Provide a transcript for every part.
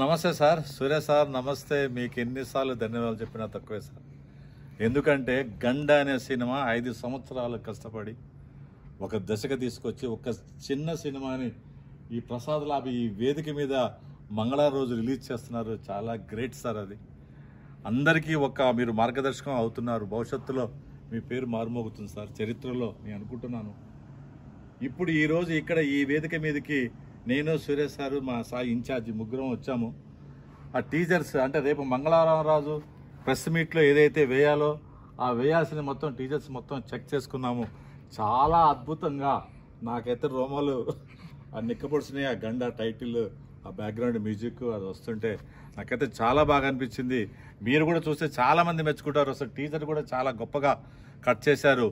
నమస్తే సార్ సూర్య సార్ నమస్తే మీకు ఎన్నిసార్లు ధన్యవాదాలు చెప్పినా తక్కువే సార్ ఎందుకంటే గండ అనే సినిమా ఐదు సంవత్సరాలు కష్టపడి ఒక దశకు తీసుకొచ్చి ఒక చిన్న సినిమాని ఈ ప్రసాద్ లాభి ఈ వేదిక మీద మంగళవారం రోజు రిలీజ్ చేస్తున్నారు చాలా గ్రేట్ సార్ అది అందరికీ ఒక మీరు మార్గదర్శకం అవుతున్నారు భవిష్యత్తులో మీ పేరు మారుమోగుతుంది సార్ చరిత్రలో నేను అనుకుంటున్నాను ఇప్పుడు ఈరోజు ఇక్కడ ఈ వేదిక మీదకి నేను సురేష్ సారు మా సాయి ఇన్ఛార్జి ముగ్గురం వచ్చాము ఆ టీచర్స్ అంటే రేపు మంగళవారం రాజు ప్రెస్ మీట్లో ఏదైతే వేయాలో ఆ వేయాల్సిన మొత్తం టీచర్స్ మొత్తం చెక్ చేసుకున్నాము చాలా అద్భుతంగా నాకైతే రోమాలు ఆ నిక్కపొడిచినాయి ఆ గండ టైటిల్ ఆ బ్యాక్గ్రౌండ్ మ్యూజిక్ అది వస్తుంటే నాకైతే చాలా బాగా అనిపించింది మీరు కూడా చూస్తే చాలామంది మెచ్చుకుంటారు అసలు టీచర్ కూడా చాలా గొప్పగా కట్ చేశారు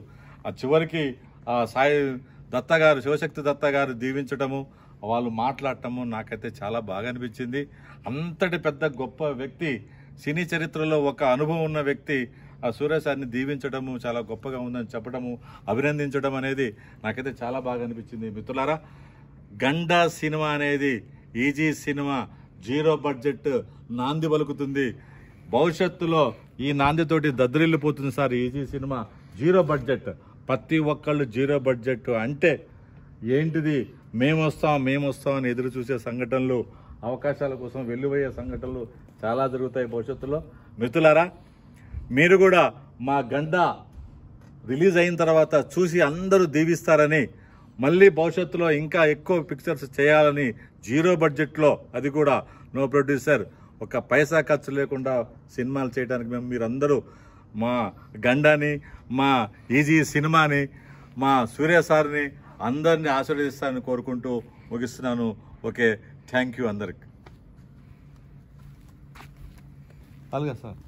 ఆ చివరికి ఆ సాయి దత్త గారు శివశక్తి దత్త గారు దీవించటము వాళ్ళు మాట్లాడటము నాకైతే చాలా బాగా అనిపించింది అంతటి పెద్ద గొప్ప వ్యక్తి సినీ చరిత్రలో ఒక అనుభవం ఉన్న వ్యక్తి ఆ సార్ని దీవించడము చాలా గొప్పగా ఉందని చెప్పడము అభినందించడం అనేది నాకైతే చాలా బాగా అనిపించింది మిత్రులారా గండా సినిమా అనేది ఈజీ సినిమా జీరో బడ్జెట్ నాంది పలుకుతుంది భవిష్యత్తులో ఈ నాందితోటి దద్దరిల్లిపోతుంది sir easy cinema zero budget ప్రతి ఒక్కళ్ళు జీరో బడ్జెట్ అంటే ఏంటిది మేము వస్తాం మేము వస్తాం అని ఎదురు చూసే సంఘటనలు అవకాశాల కోసం వెళ్ళిపోయే సంఘటనలు చాలా జరుగుతాయి భవిష్యత్తులో మిత్రులారా మీరు కూడా మా గంట రిలీజ్ అయిన తర్వాత చూసి అందరూ దీవిస్తారని మళ్ళీ భవిష్యత్తులో ఇంకా ఎక్కువ పిక్చర్స్ చేయాలని జీరో బడ్జెట్లో అది కూడా నో ప్రొడ్యూసర్ ఒక పైసా ఖర్చు లేకుండా సినిమాలు చేయడానికి మేము మీరందరూ మా గండాని మా ఈజీ సినిమాని మా సూర్య సార్ని అందరినీ ఆశీర్వదిస్తానని కోరుకుంటూ ముగిస్తున్నాను ఓకే థ్యాంక్ యూ అందరికి అలాగే సార్